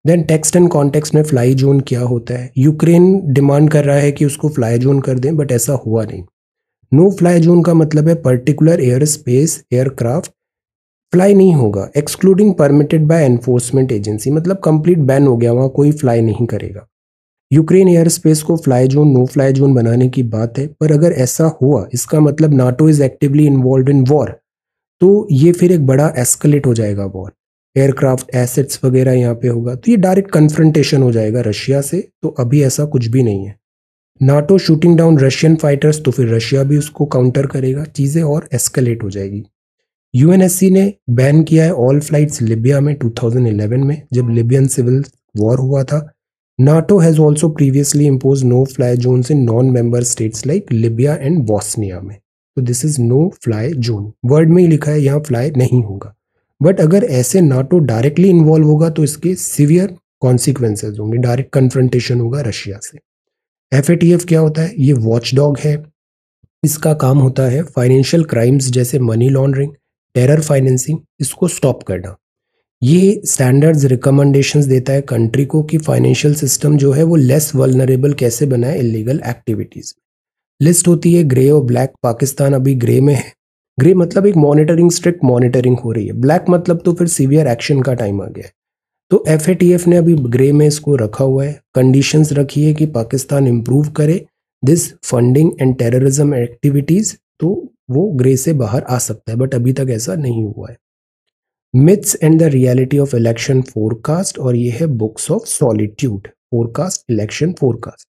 then text and context में fly zone क्या होता है Ukraine demand कर रहा है कि उसको फ्लाई जोन कर दें बट ऐसा हुआ नहीं नो फ्लाई जोन का मतलब है particular air space aircraft fly नहीं होगा excluding permitted by enforcement agency मतलब कंप्लीट बैन हो गया वहाँ कोई फ्लाई नहीं करेगा यूक्रेन एयर स्पेस को fly zone no fly zone बनाने की बात है पर अगर ऐसा हुआ इसका मतलब NATO is actively involve in war तो ये फिर एक बड़ा एस्केलेट हो जाएगा वॉर एयरक्राफ्ट एसेट्स वगैरह यहाँ पे होगा तो ये डायरेक्ट कन्फ्रंटेशन हो जाएगा रशिया से तो अभी ऐसा कुछ भी नहीं है NATO shooting down Russian fighters तो फिर रशिया भी उसको काउंटर करेगा चीज़ें और एस्केलेट हो जाएगी यूएनएससी ने बैन किया है ऑल फ्लाइट्स लिबिया में 2011 में जब लिबियन सिविल वॉर हुआ था NATO has also previously impose no fly zone in non member states like Libya and Bosnia में तो this is no fly zone word में ही लिखा है यहाँ फ्लाई नहीं होगा बट अगर ऐसे नाटो डायरेक्टली इन्वॉल्व होगा तो इसके सिवियर कॉन्सिक्वेंसेज होंगे डायरेक्ट कन्फ्रंटेशन होगा रशिया से एफ क्या होता है ये वॉच डॉग है इसका काम होता है फाइनेंशियल क्राइम्स जैसे मनी लॉन्ड्रिंग टेरर फाइनेंसिंग इसको स्टॉप करना ये स्टैंडर्ड्स रिकमेंडेशंस देता है कंट्री को कि फाइनेंशियल सिस्टम जो है वो लेस वलनरेबल कैसे बनाए इलीगल एक्टिविटीज़ लिस्ट होती है ग्रे और ब्लैक पाकिस्तान अभी ग्रे में है ग्रे मतलब एक मॉनिटरिंग स्ट्रिक्ट मॉनिटरिंग हो रही है ब्लैक मतलब तो फिर सीवियर एक्शन का टाइम आ गया है तो एफ ने अभी ग्रे में इसको रखा हुआ है कंडीशंस रखी है कि पाकिस्तान इम्प्रूव करे this funding and terrorism activities तो वो ग्रे से बाहर आ सकता है बट अभी तक ऐसा नहीं हुआ है myths and the reality of election forecast और ये है books of solitude forecast election forecast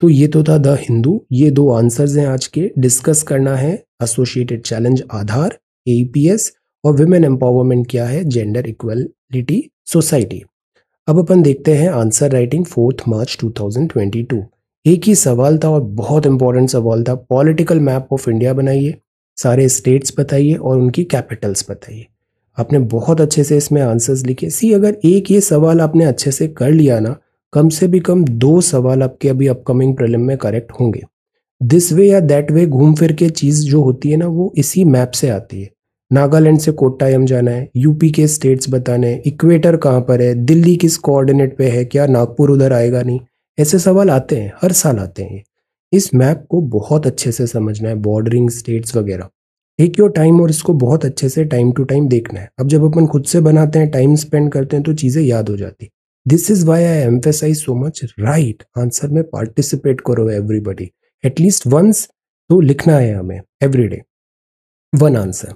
तो ये तो था द हिंदू ये दो आंसर्स हैं आज के डिस्कस करना है एसोसिएटेड चैलेंज आधार एईपीएस और वुमेन एम्पावरमेंट क्या है जेंडर इक्वलिटी सोसाइटी अब अपन देखते हैं आंसर राइटिंग फोर्थ मार्च 2022 एक ही सवाल था और बहुत इंपॉर्टेंट सवाल था पॉलिटिकल मैप ऑफ इंडिया बनाइए सारे स्टेट्स बताइए और उनकी कैपिटल्स बताइए आपने बहुत अच्छे से इसमें आंसर्स लिखे सी अगर एक ये सवाल आपने अच्छे से कर लिया ना कम से भी कम दो सवाल आपके अभी अपकमिंग प्रॉब्लम में करेक्ट होंगे दिस वे या दैट वे घूम फिर के चीज़ जो होती है ना वो इसी मैप से आती है नागालैंड से कोटायम जाना है यूपी के स्टेट्स बताने हैं इक्वेटर कहाँ पर है दिल्ली किस कोऑर्डिनेट पे है क्या नागपुर उधर आएगा नहीं ऐसे सवाल आते हैं हर साल आते हैं इस मैप को बहुत अच्छे से समझना है बॉर्डरिंग स्टेट्स वगैरह टेक योर टाइम और इसको बहुत अच्छे से टाइम टू टाइम देखना है अब जब अपन खुद से बनाते हैं टाइम स्पेंड करते हैं तो चीज़ें याद हो जाती this is why I emphasize so much right answer में पार्टिसिपेट करो एवरीबडी एटलीस्ट वंस तो लिखना है हमें एवरी डे वन आंसर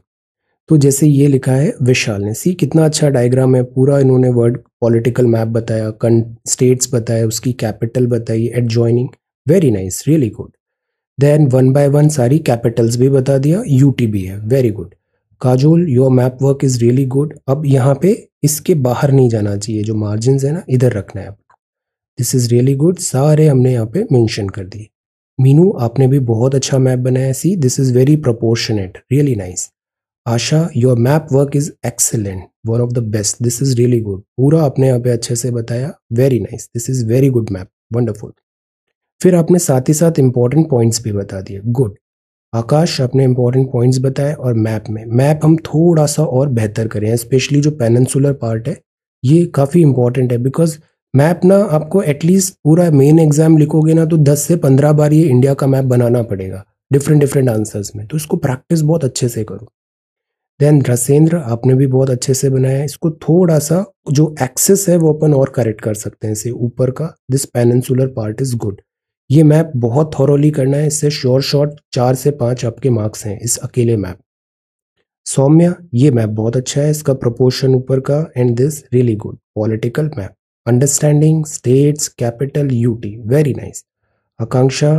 तो जैसे ये लिखा है विशाल ने सी कितना अच्छा डायग्राम है पूरा इन्होंने वर्ल्ड पॉलिटिकल मैप बताया कन स्टेट्स बताया उसकी कैपिटल बताई adjoining very nice really good then one by one सारी कैपिटल्स भी बता दिया यू टी भी है very good Kajol your map work is really good अब यहाँ पे इसके बाहर नहीं जाना चाहिए जो मार्जिन है ना इधर रखना है आपको दिस इज़ रियली गुड सारे हमने यहाँ पे मैंशन कर दिए मीनू आपने भी बहुत अच्छा मैप बनाया see this is very proportionate really nice Asha your map work is excellent one of the best this is really good पूरा आपने यहाँ पे अच्छे से बताया very nice this is very good map wonderful फिर आपने साथ ही साथ इम्पॉर्टेंट पॉइंट्स भी बता दिए गुड आकाश आपने इम्पॉर्टेंट पॉइंट्स बताए और मैप में मैप हम थोड़ा सा और बेहतर करें स्पेशली जो पेनसुलर पार्ट है ये काफ़ी इंपॉर्टेंट है बिकॉज मैप ना आपको एटलीस्ट पूरा मेन एग्जाम लिखोगे ना तो 10 से 15 बार ये इंडिया का मैप बनाना पड़ेगा डिफरेंट डिफरेंट आंसर्स में तो इसको प्रैक्टिस बहुत अच्छे से करो देन रसेंद्र आपने भी बहुत अच्छे से बनाया इसको थोड़ा सा जो एक्सेस है वो अपन और करेक्ट कर सकते हैं इसे ऊपर का this peninsular part is good ये मैप बहुत थॉरली करना है इससे श्योर शॉट चार से पांच आपके मार्क्स हैं इस अकेले मैप सौम्या ये मैप बहुत अच्छा है इसका प्रपोर्शन ऊपर का and this really good political map understanding states capital UT very nice Akanksha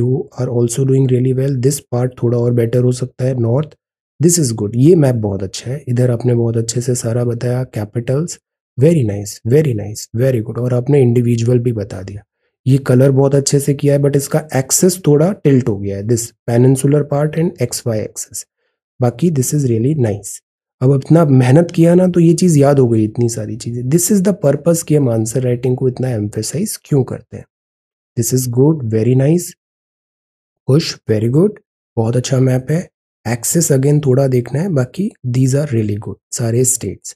you are also doing really well this part थोड़ा और बेटर हो सकता है नॉर्थ दिस इज़ गुड ये मैप बहुत अच्छा है इधर आपने बहुत अच्छे से सारा बताया capitals very nice very nice very good और आपने इंडिविजुअल भी बता दिया ये कलर बहुत अच्छे से किया है बट इसका एक्सेस थोड़ा टिल्ट हो गया है this peninsular part and X Y axis बाकी दिस इज़ रियली नाइस अब इतना मेहनत किया ना तो ये चीज़ याद हो गई इतनी सारी चीज़ें दिस इज़ द पर्पज़ कि हम आंसर राइटिंग को इतना एम्फेसाइज क्यों करते हैं this is good very nice Khush very good बहुत अच्छा मैप है एक्सेस अगेन थोड़ा देखना है बाकी दीज आर रियली गुड सारे states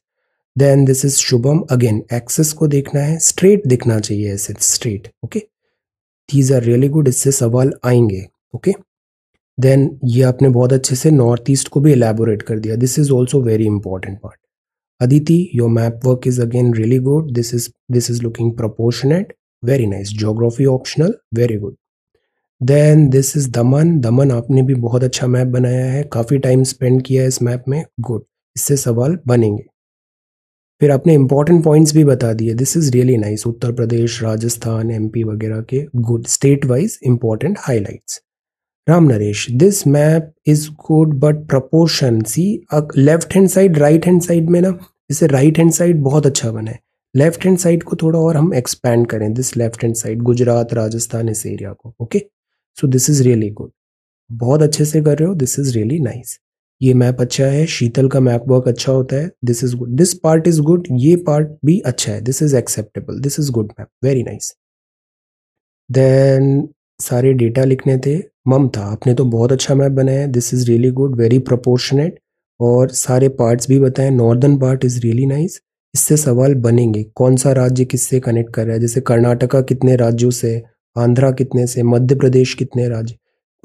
then this is Shubham again axis को देखना है स्ट्रेट दिखना चाहिए ऐसे straight okay these are really good इससे सवाल आएंगे ओके okay? देन ये आपने बहुत अच्छे से नॉर्थ ईस्ट को भी एलेबोरेट कर दिया this is also very important part Aditi your map work is again really good this is this is looking proportionate very nice geography optional very good then this is Daman Daman आपने भी बहुत अच्छा map बनाया है काफ़ी टाइम स्पेंड किया है इस मैप में गुड इससे सवाल बनेंगे फिर आपने इंपॉर्टेंट पॉइंट्स भी बता दिए this is really nice Uttar Pradesh Rajasthan MP वगैरह के good state wise important highlights Ram Naresh this map is good but proportion see left hand side right hand side में ना इसे राइट हैंड साइड बहुत अच्छा बना है लेफ्ट हैंड साइड को थोड़ा और हम एक्सपैंड करें this left hand side Gujarat Rajasthan इस एरिया को okay so this is really good बहुत अच्छे से कर रहे हो दिस इज़ रियली नाइस ये मैप अच्छा है शीतल का मैप वर्क अच्छा होता है this is good this part is good ये पार्ट भी अच्छा है this is acceptable this is good map very nice then सारे डेटा लिखने थे ममता आपने तो बहुत अच्छा मैप बनाया है this is really good very proportionate और सारे पार्ट्स भी बताएं northern part is really nice इससे सवाल बनेंगे कौन सा राज्य किससे कनेक्ट कर रहा है जैसे कर्नाटका कितने राज्यों से आंध्रा कितने से मध्य प्रदेश कितने राज्य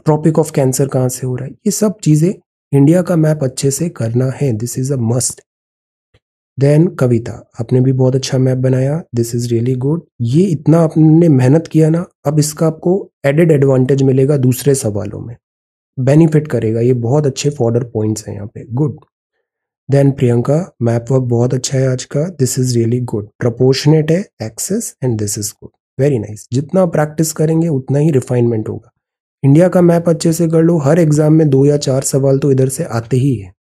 ट्रॉपिक ऑफ कैंसर कहाँ से हो रहा है ये सब चीज़ें इंडिया का मैप अच्छे से करना है this is a must then Kavita आपने भी बहुत अच्छा मैप बनाया दिस इज रियली गुड ये इतना आपने मेहनत किया ना अब इसका आपको एडेड एडवांटेज मिलेगा दूसरे सवालों में बेनिफिट करेगा ये बहुत अच्छे फॉर्डर पॉइंट्स हैं यहाँ पे good then Priyanka map work बहुत अच्छा है आज का this is really good proportionate है axis and this is good very nice जितना प्रैक्टिस करेंगे उतना ही रिफाइनमेंट होगा इंडिया का मैप अच्छे से कर लो हर एग्जाम में दो या चार सवाल तो इधर से आते ही है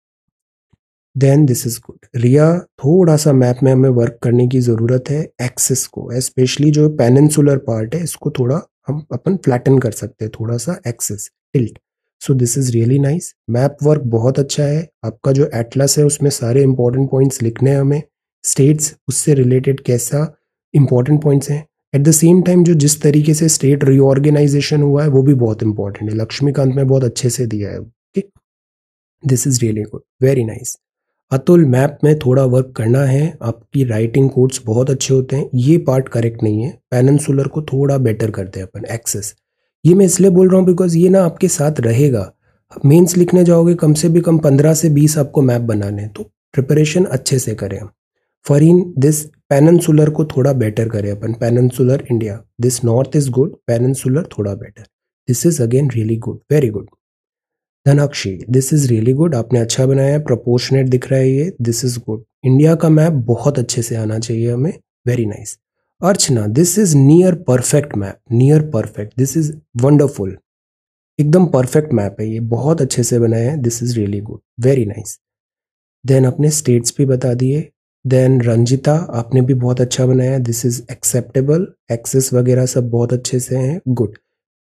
then this is good Riya थोड़ा सा मैप में हमें वर्क करने की ज़रूरत है एक्सिस को स्पेशली जो पेनसुलर पार्ट है इसको थोड़ा हम अपन फ्लैटन कर सकते हैं थोड़ा सा axis tilt so this is really nice map work बहुत अच्छा है आपका जो एटलस है उसमें सारे इंपॉर्टेंट पॉइंट्स लिखने हैं हमें स्टेट्स उससे रिलेटेड कैसा इंपॉर्टेंट पॉइंट्स हैं एट द सेम टाइम जो जिस तरीके से स्टेट रिओर्गेनाइजेशन हुआ है वो भी बहुत इंपॉर्टेंट है लक्ष्मीकांत में बहुत अच्छे से दिया है okay this is really good very nice Atul map में थोड़ा वर्क करना है आपकी राइटिंग कोड्स बहुत अच्छे होते हैं ये पार्ट करेक्ट नहीं है पेनसुलर को थोड़ा बेटर करते हैं अपन एक्सेस ये मैं इसलिए बोल रहा हूँ बिकॉज ये ना आपके साथ रहेगा मेंस लिखने जाओगे कम से भी कम पंद्रह से बीस आपको मैप बनाने तो प्रिपरेशन अच्छे से करें हम फॉरिन दिस पेनसुलर को थोड़ा बेटर करें अपन peninsular India this north is good peninsular थोड़ा better this is again really good very good Dhanakshi this is really good आपने अच्छा बनाया है प्रपोर्शनेट दिख रहा है ये दिस इज गुड इंडिया का मैप बहुत अच्छे से आना चाहिए हमें very nice Archana this is near perfect map near perfect this is wonderful एकदम परफेक्ट मैप है ये बहुत अच्छे से बनाया है this is really good very nice then अपने स्टेट्स भी बता दिए देन रंजिता आपने भी बहुत अच्छा बनाया दिस इज एक्सेप्टेबल एक्सेस वगैरह सब बहुत अच्छे से हैं गुड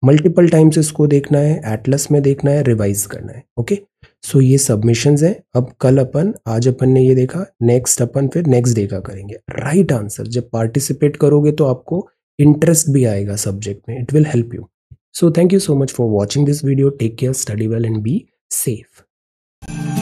मल्टीपल टाइम्स इसको देखना है एटलस में देखना है रिवाइज करना है ओके सो ये सबमिशंस हैं अब कल अपन आज अपन ने ये देखा नेक्स्ट अपन फिर नेक्स्ट डे का करेंगे राइट right आंसर जब पार्टिसिपेट करोगे तो आपको इंटरेस्ट भी आएगा सब्जेक्ट में it will help you so thank you so much for watching this video take care study well and be safe